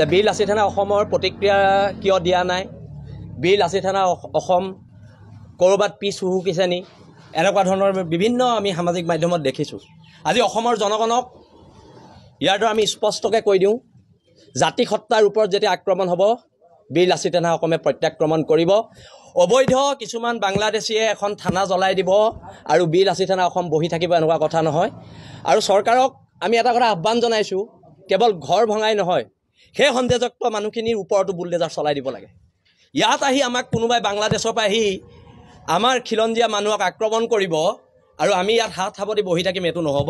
যে বীৰ লাচিত থানা অসমৰ প্ৰতিক্ৰিয়া কিয় দিয়া নাই বীৰ লাচিত থানা অসম ক'ৰবাত পিছ হুহুকিছে নি এনেকুৱা ধৰণৰ বিভিন্ন আমি সামাজিক মাধ্যমত দেখিছোঁ আজি অসমৰ জনগণক ইয়াৰ দ্বাৰা আমি স্পষ্টকৈ কৈ দিওঁ জাতি সত্তাৰ ওপৰত যেতিয়া আক্ৰমণ হ'ব বীৰ লাচিত থানা অসমে প্ৰত্যাক্ৰমণ কৰিব অবৈধ কিছুমান বাংলাদেশীয়ে এখন থানা জ্বলাই দিব আৰু বীৰ লাচিত থানা অসম বহি থাকিব এনেকুৱা কথা নহয় আৰু চৰকাৰক আমি এটা কথা আহ্বান জনাইছোঁ কেৱল ঘৰ ভঙাই নহয় সেই সন্দেহযুক্ত মানুহখিনিৰ ওপৰতো বুলডেজাৰ চলাই দিব লাগে ইয়াত আহি আমাক কোনোবাই বাংলাদেশৰ পৰা আহি আমাৰ খিলঞ্জীয়া মানুহক আক্ৰমণ কৰিব আৰু আমি ইয়াত হাত সাৱতি বহি থাকিম এইটো নহ'ব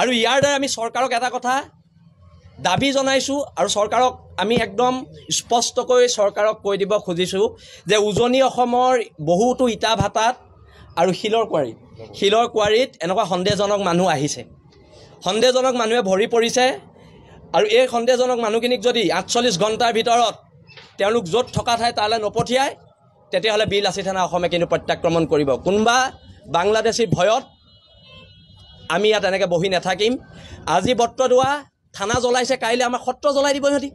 আৰু ইয়াৰ দ্বাৰা আমি চৰকাৰক এটা কথা দাবী জনাইছোঁ আৰু চৰকাৰক আমি একদম স্পষ্টকৈ চৰকাৰক কৈ দিব খুজিছোঁ যে উজনি অসমৰ বহুতো ইটা ভাটাত আৰু শিলৰ কোৱাৰীত শিলৰ কোৱাৰীত এনেকুৱা সন্দেহজনক মানুহ আহিছে সন্দেহজনক মানুহে ভৰি পৰিছে আৰু এই সন্দেহজনক মানুহখিনিক যদি আঠচল্লিছ ঘণ্টাৰ ভিতৰত তেওঁলোক য'ত থকা ঠাই তালৈ নপঠিয়াই তেতিয়াহ'লে বিল লাচিত থানা অসমে কিন্তু প্ৰত্যাক্ৰমণ কৰিব কোনোবা বাংলাদেশীৰ ভয়ত আমি ইয়াত এনেকৈ বহি নাথাকিম আজি বট্টদোৱা থানা জ্বলাইছে কাইলৈ আমাৰ সত্ৰ জ্বলাই দিব সিহঁতি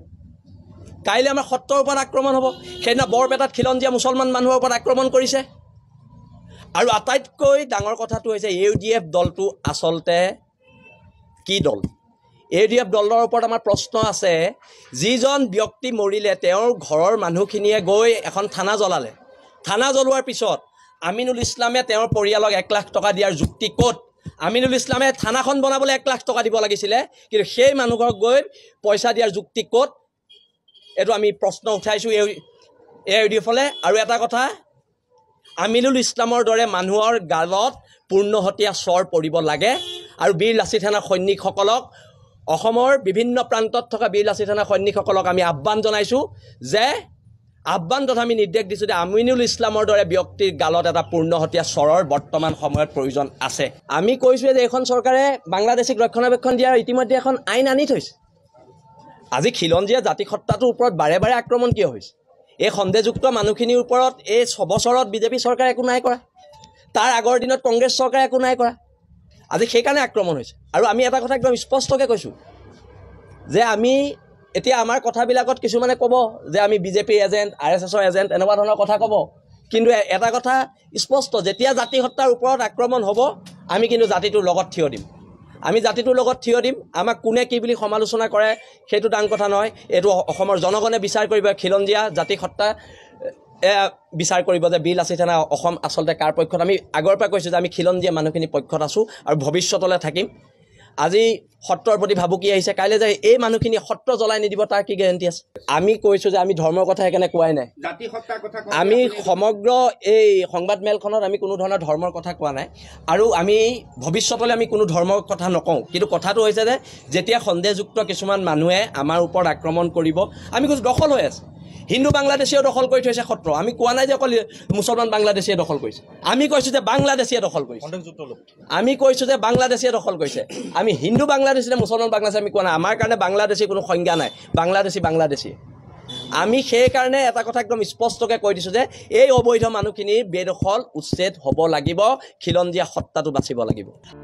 কাইলৈ আমাৰ সত্ৰৰ ওপৰত আক্ৰমণ হ'ব সেইদিনা বৰপেটাত খিলঞ্জীয়া মুছলমান মানুহৰ ওপৰত আক্ৰমণ কৰিছে আৰু আটাইতকৈ ডাঙৰ কথাটো হৈছে ইউ ডি এফ দলটো আচলতে কি দল এ ডি এফ দলৰ ওপৰত আমাৰ প্ৰশ্ন আছে যিজন ব্যক্তি মৰিলে তেওঁৰ ঘৰৰ মানুহখিনিয়ে গৈ এখন থানা জ্বলালে থানা জ্বলোৱাৰ পিছত আমিনুল ইছলামে তেওঁৰ পৰিয়ালক এক লাখ টকা দিয়াৰ যুক্তি ক'ত আমিনুল ইছলামে থানাখন বনাবলৈ এক লাখ টকা দিব লাগিছিলে কিন্তু সেই মানুহক গৈ পইচা দিয়াৰ যুক্তি ক'ত এইটো আমি প্ৰশ্ন উঠাইছোঁ এই এ আই ডি এফলৈ আৰু এটা কথা আমিনুল ইছলামৰ দৰে মানুহৰ গালত পূৰ্ণহতীয়া স্বৰ পৰিব লাগে আৰু বীৰ লাচিথানাৰ সৈনিকসকলক অসমৰ বিভিন্ন প্ৰান্তত থকা বীৰ লাচিত থানা সৈনিকসকলক আমি আহ্বান জনাইছোঁ যে আহ্বান তথা আমি নিৰ্দেশ দিছোঁ যে আমিনুল ইছলামৰ দৰে ব্যক্তিৰ গালত এটা পূৰ্ণহতীয়া স্বৰৰ বৰ্তমান সময়ত প্ৰয়োজন আছে আমি কৈছোঁৱে যে এইখন চৰকাৰে বাংলাদেশীক ৰক্ষণাবেক্ষণ দিয়াৰ ইতিমধ্যে এখন আইন আনি থৈছে আজি খিলঞ্জীয়া জাতি সত্তাটোৰ ওপৰত বাৰে বাৰে আক্ৰমণ কিয় হৈছে এই সন্দেহযুক্ত মানুহখিনিৰ ওপৰত এই ছবছৰত বিজেপি চৰকাৰে একো নাই কৰা তাৰ আগৰ দিনত কংগ্ৰেছ চৰকাৰে একো নাই কৰা আজি সেইকাৰণে আক্ৰমণ হৈছে আৰু আমি এটা কথা একদম স্পষ্টকৈ কৈছোঁ যে আমি এতিয়া আমাৰ কথাবিলাকত কিছুমানে ক'ব যে আমি বিজেপিৰ এজেণ্ট আৰ এছ এছৰ এজেণ্ট এনেকুৱা ধৰণৰ কথা ক'ব কিন্তু এটা কথা স্পষ্ট যেতিয়া জাতি সত্তাৰ ওপৰত আক্ৰমণ হ'ব আমি কিন্তু জাতিটোৰ লগত থিয় দিম আমি জাতিটোৰ লগত থিয় দিম আমাক কোনে কি বুলি সমালোচনা কৰে সেইটো ডাঙৰ কথা নহয় এইটো অসমৰ জনগণে বিচাৰ কৰিব খিলঞ্জীয়া জাতি সত্তা বিচাৰ কৰিব যে বিল আছে নাই অসম আচলতে কাৰ পক্ষত আমি আগৰ পৰা কৈছোঁ যে আমি খিলন দিয়া মানুহখিনি পক্ষত আছোঁ আৰু ভৱিষ্যতলৈ থাকিম আজি সত্ৰৰ প্ৰতি ভাবুকি আহিছে কাইলৈ যে এই মানুহখিনি সত্ৰ জ্বলাই নিদিব তাৰ কি গেৰেণ্টি আছে আমি কৈছোঁ যে আমি ধৰ্মৰ কথা সেইকাৰণে কোৱাই নাই আমি সমগ্ৰ এই সংবাদমেলখনত আমি কোনো ধৰণৰ ধৰ্মৰ কথা কোৱা নাই আৰু আমি ভৱিষ্যতলৈ আমি কোনো ধৰ্মৰ কথা নকওঁ কিন্তু কথাটো হৈছে যে যেতিয়া সন্দেহযুক্ত কিছুমান মানুহে আমাৰ ওপৰত আক্ৰমণ কৰিব আমি কৈছোঁ দখল হৈ আছে হিন্দু বাংলাদেশীয়ে দখল কৰি থৈছে সত্ৰ আমি কোৱা নাই যে অকল মুছলমান বাংলাদেশীয়ে দখল কৰিছে আমি কৈছোঁ যে বাংলাদেশীয়ে দখল কৰিছে আমি কৈছোঁ যে বাংলাদেশীয়ে দখল কৰিছে আমি হিন্দু বাংলাদেশী মুছলমান বাংলাদেশী আমি কোৱা নাই আমাৰ কাৰণে বাংলাদেশী কোনো সংজ্ঞা নাই বাংলাদেশী বাংলাদেশী আমি সেইকাৰণে এটা কথা একদম স্পষ্টকৈ কৈ দিছোঁ যে এই অবৈধ মানুহখিনিৰ বেদখল উচ্ছেদ হ'ব লাগিব খিলঞ্জীয়া সত্তাটো বাচিব লাগিব